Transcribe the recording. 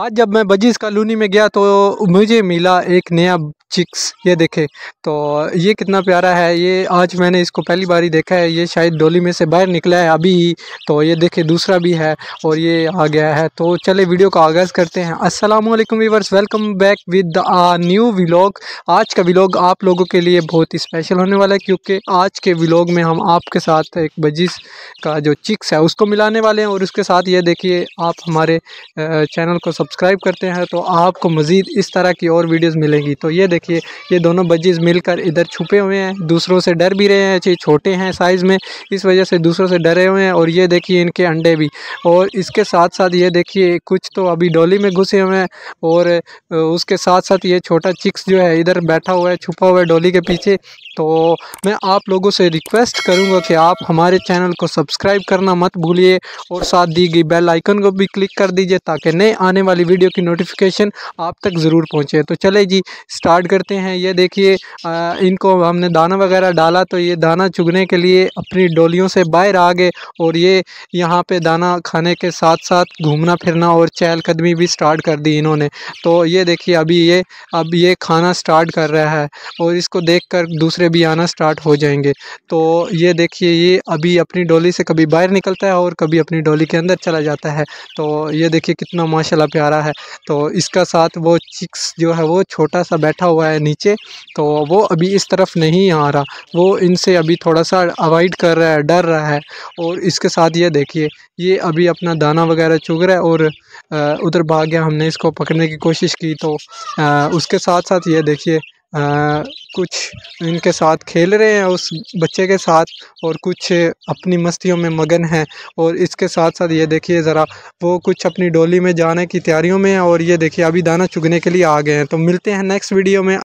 आज जब मैं बजीज कॉलोनी में गया तो मुझे मिला एक नया चिक्स ये देखे तो ये कितना प्यारा है ये आज मैंने इसको पहली बार ही देखा है ये शायद डोली में से बाहर निकला है अभी ही तो ये देखे दूसरा भी है और ये आ गया है तो चले वीडियो का आगाज़ करते हैं अस्सलाम वालेकुम viewers welcome back with a new vlog आज का व्लॉग आप लोगों के लिए बहुत ही स्पेशल होने वाला है क्योंकि आज के व्लॉग में हम आपके साथ एक बजीज का जो चिक्स है उसको मिलाने वाले हैं और उसके साथ ये देखिए आप हमारे चैनल को सब सब्सक्राइब करते हैं तो आपको मज़ीद इस तरह की और वीडियोस मिलेंगी तो ये देखिए ये दोनों बजीज़ मिलकर इधर छुपे हुए हैं दूसरों से डर भी रहे हैं अच्छे छोटे हैं साइज़ में इस वजह से दूसरों से डरे हुए हैं और ये देखिए इनके अंडे भी और इसके साथ साथ ये देखिए कुछ तो अभी डोली में घुसे हुए हैं और उसके साथ साथ ये छोटा चिक्स जो है इधर बैठा हुआ है छुपा हुआ है डोली के पीछे तो मैं आप लोगों से रिक्वेस्ट करूँगा कि आप हमारे चैनल को सब्सक्राइब करना मत भूलिए और साथ दी गई बेल आइकन को भी क्लिक कर दीजिए ताकि नए आने वाले वाली वीडियो की नोटिफिकेशन आप तक ज़रूर पहुँचे तो चले जी स्टार्ट करते हैं ये देखिए इनको हमने दाना वगैरह डाला तो ये दाना चुगने के लिए अपनी डोलियों से बाहर आ गए और ये यहाँ पे दाना खाने के साथ साथ घूमना फिरना और चहलकदमी भी स्टार्ट कर दी इन्होंने तो ये देखिए अभी ये अब ये खाना स्टार्ट कर रहा है और इसको कर दूसरे भी आना स्टार्ट हो जाएंगे तो ये देखिए ये अभी अपनी डोली से कभी बाहर निकलता है और कभी अपनी डोली के अंदर चला जाता है तो ये देखिए कितना माशाल्लाह प्यारा है तो इसका साथ वो चिक्स जो है वो छोटा सा बैठा हुआ है नीचे तो वो अभी इस तरफ नहीं आ रहा वो इनसे अभी थोड़ा सा अवॉइड कर रहा है डर रहा है और इसके साथ ये देखिए ये अभी अपना दाना वगैरह चुग रहा है और उधर भाग गया हमने इसको पकड़ने की कोशिश की तो उसके साथ साथ ये देखिए आ, कुछ इनके साथ खेल रहे हैं उस बच्चे के साथ और कुछ अपनी मस्तियों में मगन हैं और इसके साथ साथ ये देखिए ज़रा वो कुछ अपनी डोली में जाने की तैयारियों में और ये देखिए अभी दाना चुगने के लिए आ गए हैं तो मिलते हैं नेक्स्ट वीडियो में